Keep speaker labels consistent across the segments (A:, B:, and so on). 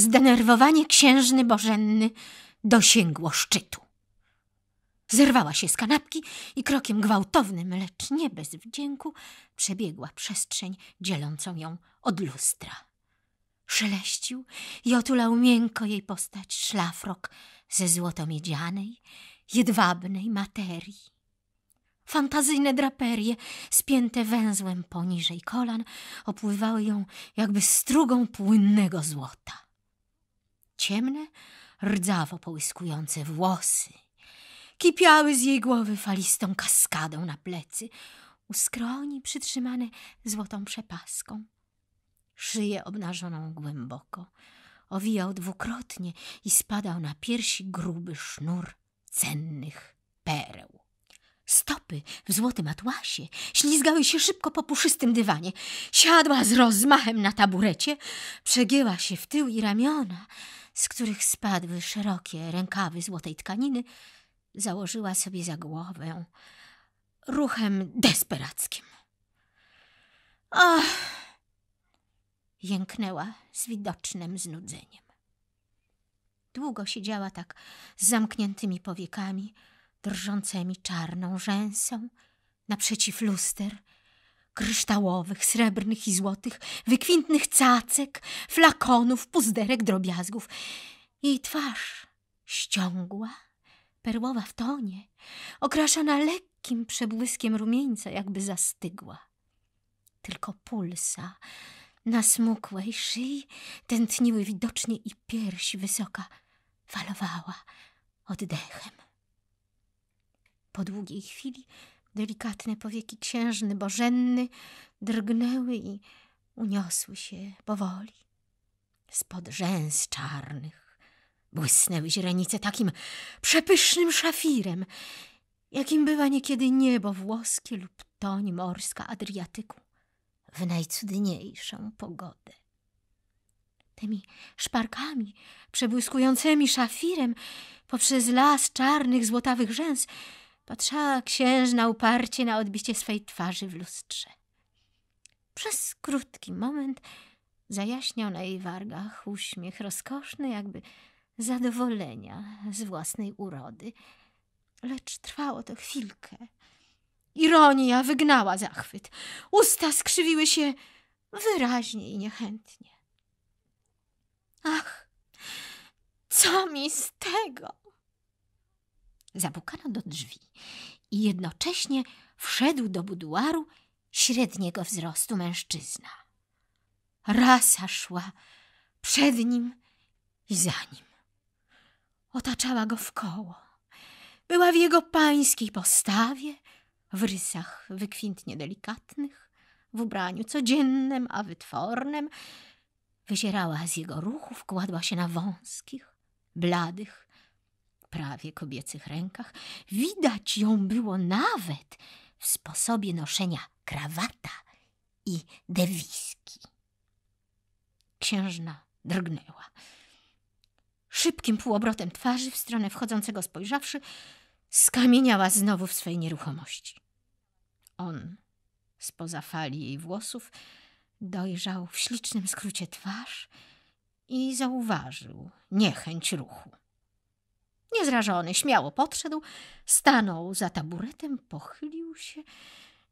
A: Zdenerwowanie księżny Bożenny dosięgło szczytu. Zerwała się z kanapki i krokiem gwałtownym, lecz nie bez wdzięku, przebiegła przestrzeń dzielącą ją od lustra. Szeleścił i otulał miękko jej postać szlafrok ze złotomiedzianej, jedwabnej materii. Fantazyjne draperie, spięte węzłem poniżej kolan, opływały ją jakby strugą płynnego złota ciemne, rdzawo połyskujące włosy. Kipiały z jej głowy falistą kaskadą na plecy, u skroni przytrzymane złotą przepaską. Szyję obnażoną głęboko owijał dwukrotnie i spadał na piersi gruby sznur cennych pereł. Stopy w złotym atłasie ślizgały się szybko po puszystym dywanie. Siadła z rozmachem na taburecie, przegięła się w tył i ramiona, z których spadły szerokie rękawy złotej tkaniny, założyła sobie za głowę ruchem desperackim. Ach! Jęknęła z widocznym znudzeniem. Długo siedziała tak z zamkniętymi powiekami, drżącymi czarną rzęsą, naprzeciw luster – kryształowych, srebrnych i złotych, wykwintnych cacek, flakonów, puzderek, drobiazgów. Jej twarz ściągła, perłowa w tonie, okraszona lekkim przebłyskiem rumieńca, jakby zastygła. Tylko pulsa na smukłej szyi tętniły widocznie i pierś wysoka falowała oddechem. Po długiej chwili Delikatne powieki księżny, bożenny drgnęły i uniosły się powoli. Spod rzęs czarnych błysnęły źrenice takim przepysznym szafirem, jakim bywa niekiedy niebo włoskie lub toń morska Adriatyku w najcudniejszą pogodę. Tymi szparkami, przebłyskującymi szafirem poprzez las czarnych, złotawych rzęs, Patrzała księżna uparcie na odbicie swej twarzy w lustrze. Przez krótki moment zajaśniał na jej wargach uśmiech rozkoszny, jakby zadowolenia z własnej urody. Lecz trwało to chwilkę. Ironia wygnała zachwyt. Usta skrzywiły się wyraźnie i niechętnie. Ach, co mi z tego? Zapukano do drzwi i jednocześnie wszedł do buduaru średniego wzrostu mężczyzna. Rasa szła przed nim i za nim. Otaczała go w koło. Była w jego pańskiej postawie, w rysach wykwintnie delikatnych, w ubraniu codziennym, a wytwornym. Wyzierała z jego ruchów, kładła się na wąskich, bladych, prawie kobiecych rękach. Widać ją było nawet w sposobie noszenia krawata i dewiski. Księżna drgnęła. Szybkim półobrotem twarzy w stronę wchodzącego spojrzawszy, skamieniała znowu w swej nieruchomości. On, spoza fali jej włosów, dojrzał w ślicznym skrócie twarz i zauważył niechęć ruchu. Niezrażony śmiało podszedł, stanął za taburetem, pochylił się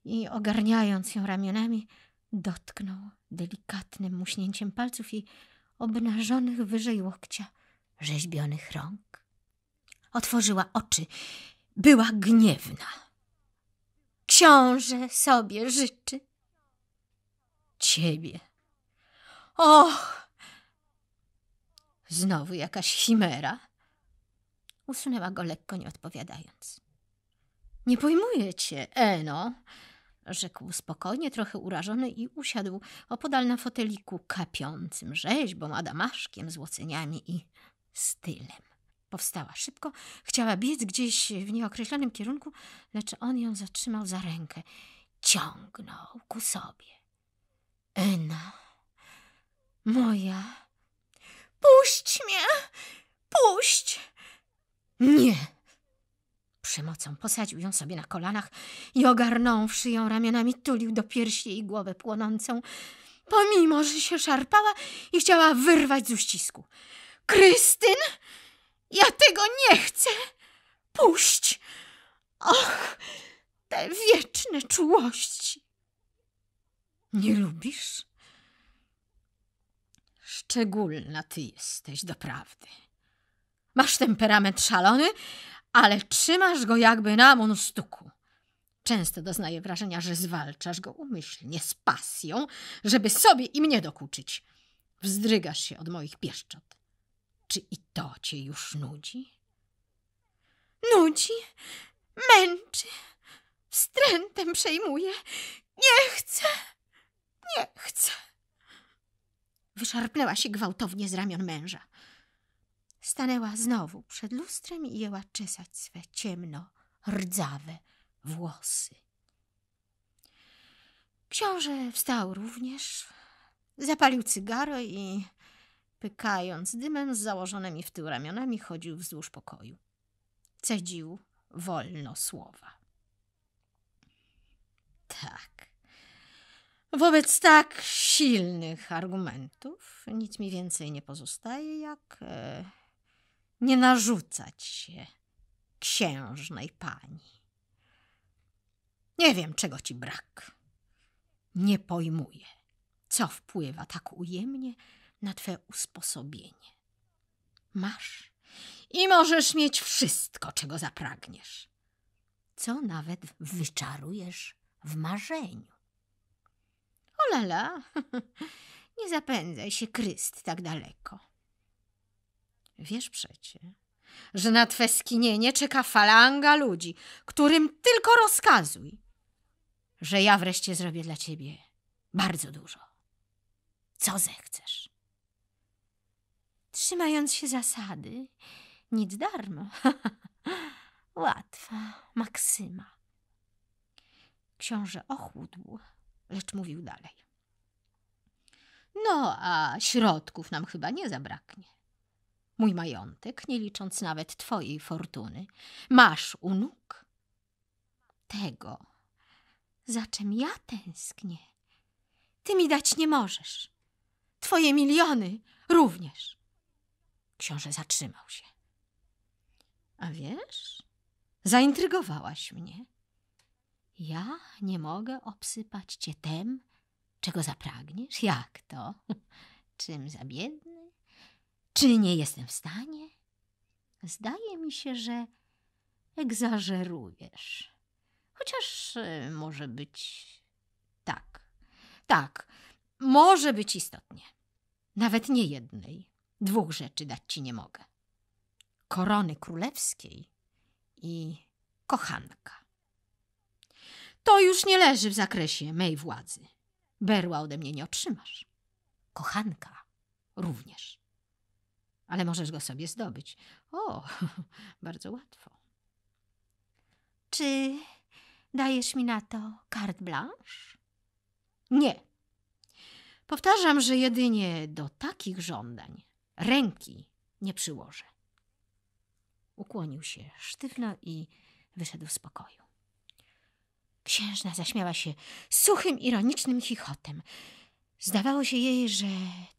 A: i ogarniając ją ramionami, dotknął delikatnym muśnięciem palców jej obnażonych wyżej łokcia rzeźbionych rąk. Otworzyła oczy. Była gniewna. Książę sobie życzy. Ciebie. Och! Znowu jakaś chimera. Usunęła go lekko, nie odpowiadając. Nie pojmuję cię, Eno, rzekł spokojnie, trochę urażony i usiadł opodal na foteliku kapiącym rzeźbą, adamaszkiem, złoceniami i stylem. Powstała szybko, chciała biec gdzieś w nieokreślonym kierunku, lecz on ją zatrzymał za rękę. Ciągnął ku sobie. Ena, moja, puść mnie! Nie! Przemocą posadził ją sobie na kolanach i ogarnąwszy ją ramionami tulił do piersi jej głowę płonącą, pomimo, że się szarpała i chciała wyrwać z uścisku. Krystyn! Ja tego nie chcę! Puść! Och, te wieczne czułości! Nie lubisz? Szczególna ty jesteś doprawdy. Masz temperament szalony, ale trzymasz go jakby na monstuku. Często doznaję wrażenia, że zwalczasz go umyślnie, z pasją, żeby sobie i mnie dokuczyć. Wzdrygasz się od moich pieszczot. Czy i to cię już nudzi? Nudzi, męczy, wstrętem przejmuje. Nie chcę, nie chcę. Wyszarpnęła się gwałtownie z ramion męża stanęła znowu przed lustrem i jęła czesać swe ciemno, rdzawe włosy. Książę wstał również, zapalił cygaro i pykając dymem z założonymi w tył ramionami chodził wzdłuż pokoju. Cedził wolno słowa. Tak. Wobec tak silnych argumentów nic mi więcej nie pozostaje, jak e, nie narzucać się księżnej pani. Nie wiem, czego ci brak. Nie pojmuję, co wpływa tak ujemnie na twe usposobienie. Masz i możesz mieć wszystko, czego zapragniesz, co nawet wyczarujesz w marzeniu. Olala, nie zapędzaj się, Kryst, tak daleko. Wiesz przecie, że na twe skinienie czeka falanga ludzi, którym tylko rozkazuj, że ja wreszcie zrobię dla ciebie bardzo dużo. Co zechcesz? Trzymając się zasady, nic darmo. Łatwa maksyma. Książę ochłudł, lecz mówił dalej. No, a środków nam chyba nie zabraknie mój majątek, nie licząc nawet twojej fortuny. Masz u nóg tego, za czym ja tęsknię. Ty mi dać nie możesz. Twoje miliony również. Książę zatrzymał się. A wiesz, zaintrygowałaś mnie. Ja nie mogę obsypać cię tem, czego zapragniesz? Jak to? Czym za biedny? Czy nie jestem w stanie? Zdaje mi się, że egzagerujesz. Chociaż y, może być tak. Tak, może być istotnie. Nawet nie jednej, dwóch rzeczy dać ci nie mogę. Korony królewskiej i kochanka. To już nie leży w zakresie mej władzy. Berła ode mnie nie otrzymasz. Kochanka również ale możesz go sobie zdobyć. O, bardzo łatwo. Czy dajesz mi na to carte blanche? Nie. Powtarzam, że jedynie do takich żądań ręki nie przyłożę. Ukłonił się sztywno i wyszedł z pokoju. Księżna zaśmiała się suchym, ironicznym chichotem. Zdawało się jej, że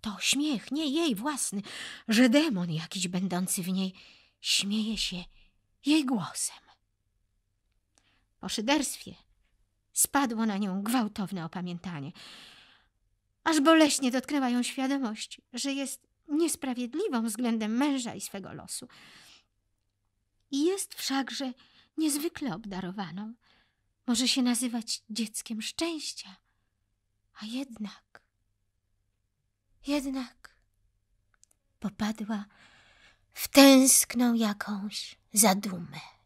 A: to śmiech, nie jej własny, że demon jakiś będący w niej śmieje się jej głosem. Po szyderstwie spadło na nią gwałtowne opamiętanie. Aż boleśnie dotknęła ją świadomość, że jest niesprawiedliwą względem męża i swego losu. I jest wszakże niezwykle obdarowaną. Może się nazywać dzieckiem szczęścia, a jednak... Jednak popadła w tęskną jakąś zadumę.